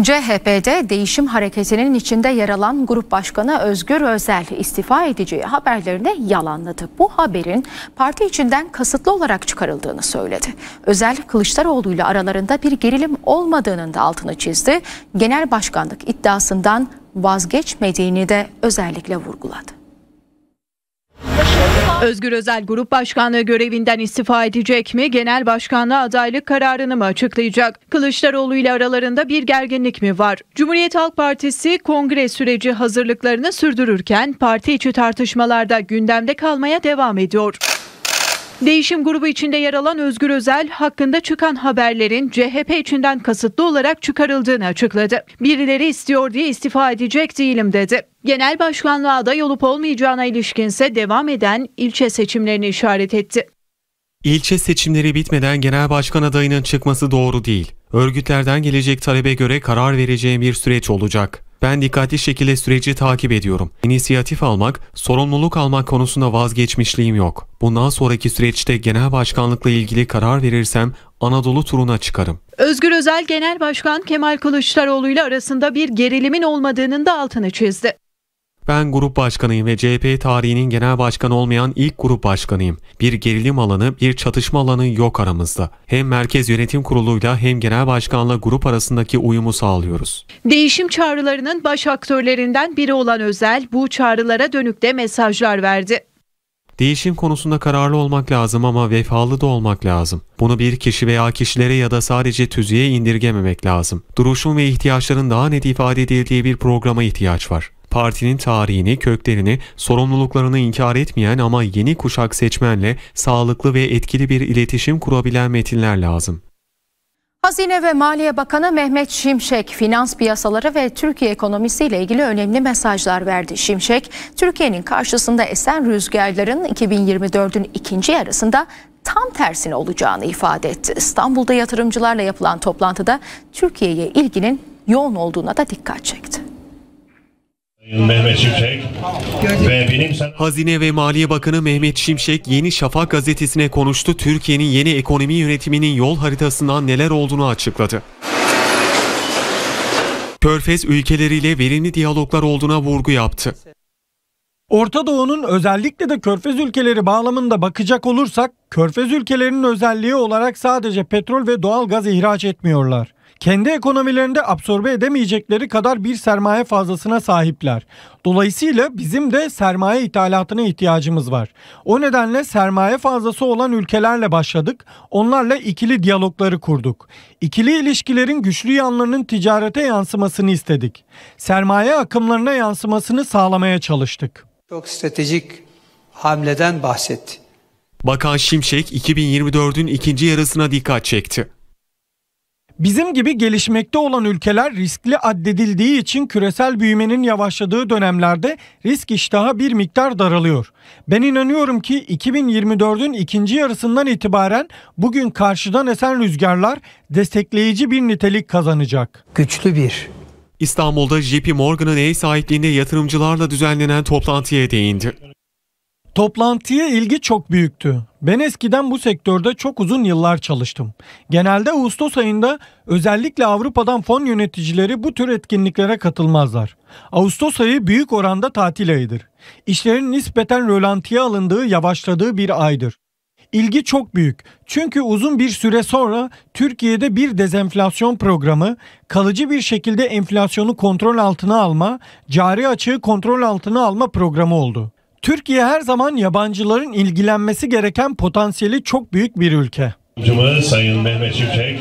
CHP'de değişim hareketinin içinde yer alan Grup Başkanı Özgür Özel istifa edeceği haberlerini yalanladı. Bu haberin parti içinden kasıtlı olarak çıkarıldığını söyledi. Özel Kılıçdaroğlu ile aralarında bir gerilim olmadığının da altını çizdi. Genel başkanlık iddiasından vazgeçmediğini de özellikle vurguladı. Özgür Özel Grup Başkanlığı görevinden istifa edecek mi? Genel Başkanlığa adaylık kararını mı açıklayacak? Kılıçdaroğlu ile aralarında bir gerginlik mi var? Cumhuriyet Halk Partisi kongre süreci hazırlıklarını sürdürürken parti içi tartışmalarda gündemde kalmaya devam ediyor. Değişim grubu içinde yer alan Özgür Özel hakkında çıkan haberlerin CHP içinden kasıtlı olarak çıkarıldığını açıkladı. Birileri istiyor diye istifa edecek değilim dedi. Genel başkanlığa aday olup olmayacağına ilişkinse devam eden ilçe seçimlerini işaret etti. İlçe seçimleri bitmeden genel başkan adayının çıkması doğru değil. Örgütlerden gelecek talebe göre karar vereceğim bir süreç olacak. Ben dikkatli şekilde süreci takip ediyorum. İnisiyatif almak, sorumluluk almak konusunda vazgeçmişliğim yok. Bundan sonraki süreçte genel başkanlıkla ilgili karar verirsem Anadolu turuna çıkarım. Özgür Özel Genel Başkan Kemal Kılıçdaroğlu ile arasında bir gerilimin olmadığının da altını çizdi. Ben grup başkanıyım ve CHP tarihinin genel başkanı olmayan ilk grup başkanıyım. Bir gerilim alanı, bir çatışma alanı yok aramızda. Hem Merkez Yönetim Kurulu'yla hem genel başkanla grup arasındaki uyumu sağlıyoruz. Değişim çağrılarının baş aktörlerinden biri olan Özel bu çağrılara dönük de mesajlar verdi. Değişim konusunda kararlı olmak lazım ama vefalı da olmak lazım. Bunu bir kişi veya kişilere ya da sadece tüzüğe indirgememek lazım. Duruşun ve ihtiyaçların daha net ifade edildiği bir programa ihtiyaç var partinin tarihini, köklerini, sorumluluklarını inkar etmeyen ama yeni kuşak seçmenle sağlıklı ve etkili bir iletişim kurabilen metinler lazım. Hazine ve Maliye Bakanı Mehmet Şimşek, finans piyasaları ve Türkiye ekonomisiyle ilgili önemli mesajlar verdi. Şimşek, Türkiye'nin karşısında esen rüzgarların 2024'ün ikinci yarısında tam tersine olacağını ifade etti. İstanbul'da yatırımcılarla yapılan toplantıda Türkiye'ye ilginin yoğun olduğuna da dikkat çekti. Mehmet Şimşek ve bilim Hazine ve Maliye Bakanı Mehmet Şimşek Yeni Şafak gazetesine konuştu. Türkiye'nin yeni ekonomi yönetiminin yol haritasından neler olduğunu açıkladı. Körfez ülkeleriyle verimli diyaloglar olduğuna vurgu yaptı. Orta Doğu'nun özellikle de Körfez ülkeleri bağlamında bakacak olursak Körfez ülkelerinin özelliği olarak sadece petrol ve doğal gaz ihraç etmiyorlar kendi ekonomilerinde absorbe edemeyecekleri kadar bir sermaye fazlasına sahipler. Dolayısıyla bizim de sermaye ithalatına ihtiyacımız var. O nedenle sermaye fazlası olan ülkelerle başladık. Onlarla ikili diyalogları kurduk. İkili ilişkilerin güçlü yanlarının ticarete yansımasını istedik. Sermaye akımlarına yansımasını sağlamaya çalıştık. Çok stratejik hamleden bahsetti. Bakan Şimşek 2024'ün ikinci yarısına dikkat çekti. Bizim gibi gelişmekte olan ülkeler riskli addedildiği için küresel büyümenin yavaşladığı dönemlerde risk iştahı bir miktar daralıyor. Ben inanıyorum ki 2024'ün ikinci yarısından itibaren bugün karşıdan esen rüzgarlar destekleyici bir nitelik kazanacak. Güçlü bir İstanbul'da JP Morgan'ın ev sahipliğinde yatırımcılarla düzenlenen toplantıya değindi. Toplantıya ilgi çok büyüktü. Ben eskiden bu sektörde çok uzun yıllar çalıştım. Genelde Ağustos ayında özellikle Avrupa'dan fon yöneticileri bu tür etkinliklere katılmazlar. Ağustos ayı büyük oranda tatil ayıdır. İşlerin nispeten rölantiye alındığı, yavaşladığı bir aydır. İlgi çok büyük. Çünkü uzun bir süre sonra Türkiye'de bir dezenflasyon programı, kalıcı bir şekilde enflasyonu kontrol altına alma, cari açığı kontrol altına alma programı oldu. Türkiye her zaman yabancıların ilgilenmesi gereken potansiyeli çok büyük bir ülke. Sayın Mehmet Şimşek